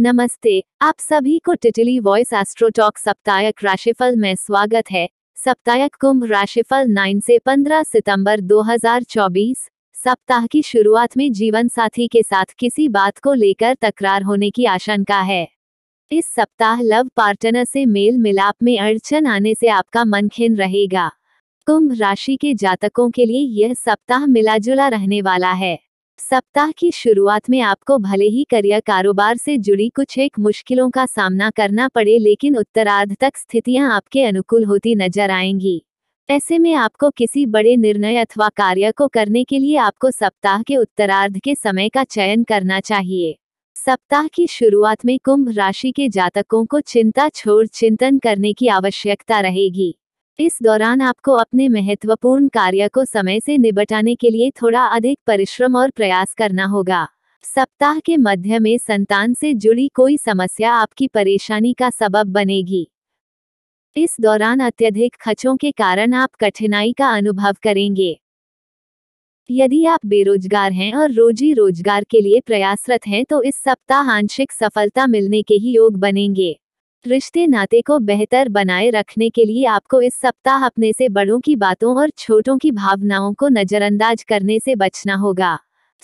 नमस्ते आप सभी को टिटली वॉइस एस्ट्रोटॉक सप्ताहक राशिफल में स्वागत है सप्ताहिक कुंभ राशिफल 9 से 15 सितंबर 2024 सप्ताह की शुरुआत में जीवन साथी के साथ किसी बात को लेकर तकरार होने की आशंका है इस सप्ताह लव पार्टनर से मेल मिलाप में अड़चन आने से आपका मन खिन रहेगा कुंभ राशि के जातकों के लिए यह सप्ताह मिलाजुला रहने वाला है सप्ताह की शुरुआत में आपको भले ही करियर कारोबार से जुड़ी कुछ एक मुश्किलों का सामना करना पड़े लेकिन उत्तरार्ध तक स्थितियां आपके अनुकूल होती नजर आएंगी ऐसे में आपको किसी बड़े निर्णय अथवा कार्य को करने के लिए आपको सप्ताह के उत्तरार्ध के समय का चयन करना चाहिए सप्ताह की शुरुआत में कुंभ राशि के जातकों को चिंता छोड़ चिंतन करने की आवश्यकता रहेगी इस दौरान आपको अपने महत्वपूर्ण कार्य को समय से निबटाने के लिए थोड़ा अधिक परिश्रम और प्रयास करना होगा सप्ताह के मध्य में संतान से जुड़ी कोई समस्या आपकी परेशानी का सबब बनेगी इस दौरान अत्यधिक खर्चों के कारण आप कठिनाई का अनुभव करेंगे यदि आप बेरोजगार हैं और रोजी रोजगार के लिए प्रयासरत हैं तो इस सप्ताह आंशिक सफलता मिलने के ही योग बनेंगे रिश्ते नाते को बेहतर बनाए रखने के लिए आपको इस सप्ताह अपने से बड़ों की बातों और छोटों की भावनाओं को नजरअंदाज करने से बचना होगा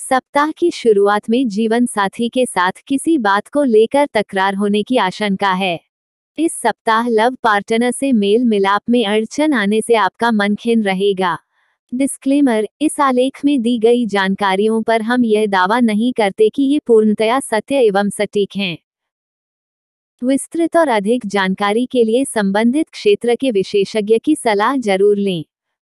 सप्ताह की शुरुआत में जीवन साथी के साथ किसी बात को लेकर तकरार होने की आशंका है इस सप्ताह लव पार्टनर से मेल मिलाप में अड़चन आने से आपका मन खिन रहेगा डिस्क्लेमर इस आलेख में दी गई जानकारियों पर हम यह दावा नहीं करते कि ये पूर्णतया सत्य एवं सटीक हैं विस्तृत और अधिक जानकारी के लिए संबंधित क्षेत्र के विशेषज्ञ की सलाह जरूर लें